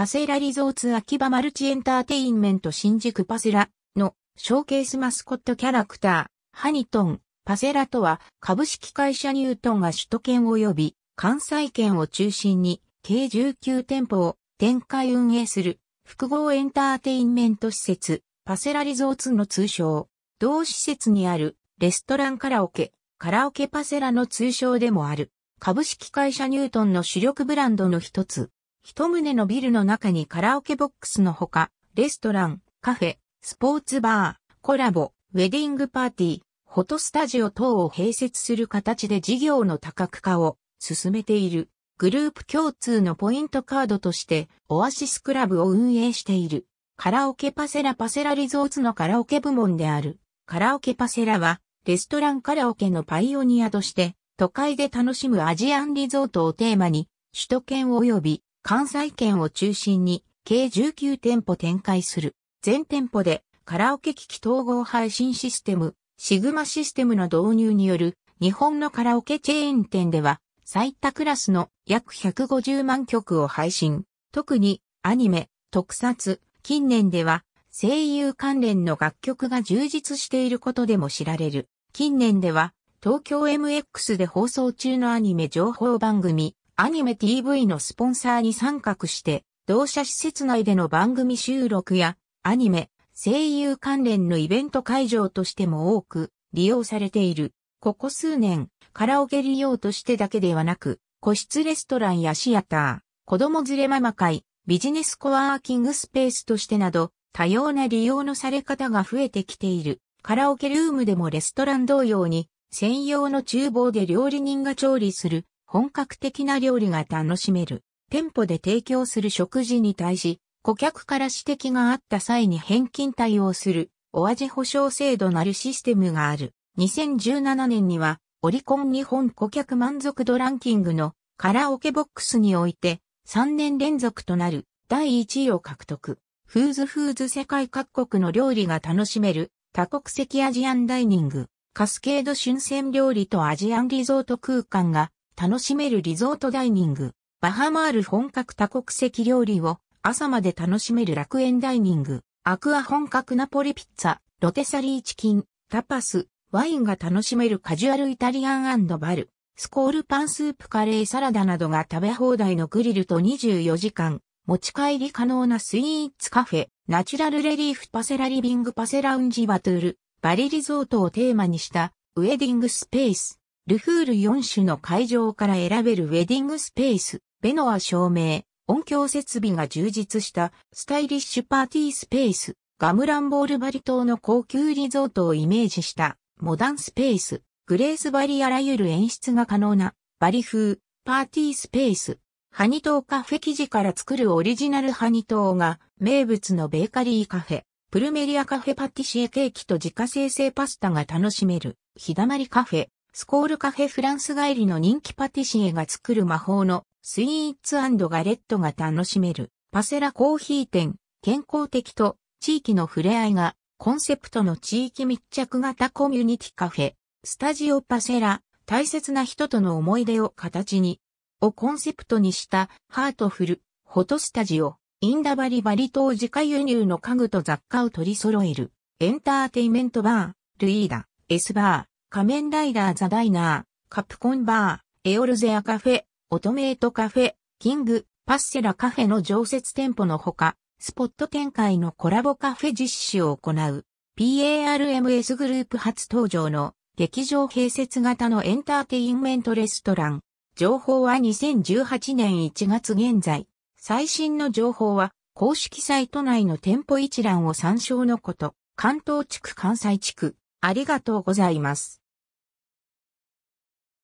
パセラリゾーツ秋葉マルチエンターテインメント新宿パセラのショーケースマスコットキャラクター、ハニトン、パセラとは株式会社ニュートンが首都圏及び関西圏を中心に計19店舗を展開運営する複合エンターテインメント施設、パセラリゾーツの通称、同施設にあるレストランカラオケ、カラオケパセラの通称でもある、株式会社ニュートンの主力ブランドの一つ、一棟のビルの中にカラオケボックスのほか、レストラン、カフェ、スポーツバー、コラボ、ウェディングパーティー、フォトスタジオ等を併設する形で事業の多角化を進めている。グループ共通のポイントカードとしてオアシスクラブを運営している。カラオケパセラパセラリゾーツのカラオケ部門である。カラオケパセラはレストランカラオケのパイオニアとして都会で楽しむアジアンリゾートをテーマに首都圏及び関西圏を中心に計19店舗展開する。全店舗でカラオケ機器統合配信システム、シグマシステムの導入による日本のカラオケチェーン店では最多クラスの約150万曲を配信。特にアニメ、特撮、近年では声優関連の楽曲が充実していることでも知られる。近年では東京 MX で放送中のアニメ情報番組、アニメ TV のスポンサーに参画して、同社施設内での番組収録や、アニメ、声優関連のイベント会場としても多く利用されている。ここ数年、カラオケ利用としてだけではなく、個室レストランやシアター、子供連れママ会、ビジネスコワーキングスペースとしてなど、多様な利用のされ方が増えてきている。カラオケルームでもレストラン同様に、専用の厨房で料理人が調理する本格的な料理が楽しめる。店舗で提供する食事に対し、顧客から指摘があった際に返金対応する、お味保証制度なるシステムがある。2017年には、オリコン日本顧客満足度ランキングのカラオケボックスにおいて、3年連続となる第1位を獲得。フーズフーズ世界各国の料理が楽しめる多国籍アジアンダイニング、カスケード春鮮料理とアジアンリゾート空間が楽しめるリゾートダイニング、バハマール本格多国籍料理を朝まで楽しめる楽園ダイニング、アクア本格ナポリピッツァ、ロテサリーチキン、タパス、ワインが楽しめるカジュアルイタリアンバル、スコールパンスープカレーサラダなどが食べ放題のグリルと24時間、持ち帰り可能なスイーツカフェ、ナチュラルレリーフパセラリビングパセラウンジバトゥール、バリリゾートをテーマにしたウェディングスペース。ルフール4種の会場から選べるウェディングスペース、ベノア照明、音響設備が充実したスタイリッシュパーティースペース、ガムランボールバリ島の高級リゾートをイメージしたモダンスペース、グレースバリあらゆる演出が可能なバリ風パーティースペース、ハニトーカフェ生地から作るオリジナルハニトーが名物のベーカリーカフェ、プルメリアカフェパティシエケーキと自家製製パスタが楽しめる日だまりカフェ、スコールカフェフランス帰りの人気パティシエが作る魔法のスイーツガレットが楽しめるパセラコーヒー店、健康的と地域の触れ合いがコンセプトの地域密着型コミュニティカフェ、スタジオパセラ、大切な人との思い出を形に、をコンセプトにしたハートフル、フォトスタジオ、インダバリバリ島自家輸入の家具と雑貨を取り揃える、エンターテイメントバー、ルイーダ、S バ仮面ライダーザダイナー、カプコンバー、エオルゼアカフェ、オトメイトカフェ、キング、パッセラカフェの常設店舗のほか、スポット展開のコラボカフェ実施を行う、PARMS グループ初登場の劇場併設型のエンターテインメントレストラン。情報は2018年1月現在。最新の情報は公式サイト内の店舗一覧を参照のこと。関東地区関西地区。ありがとうございます。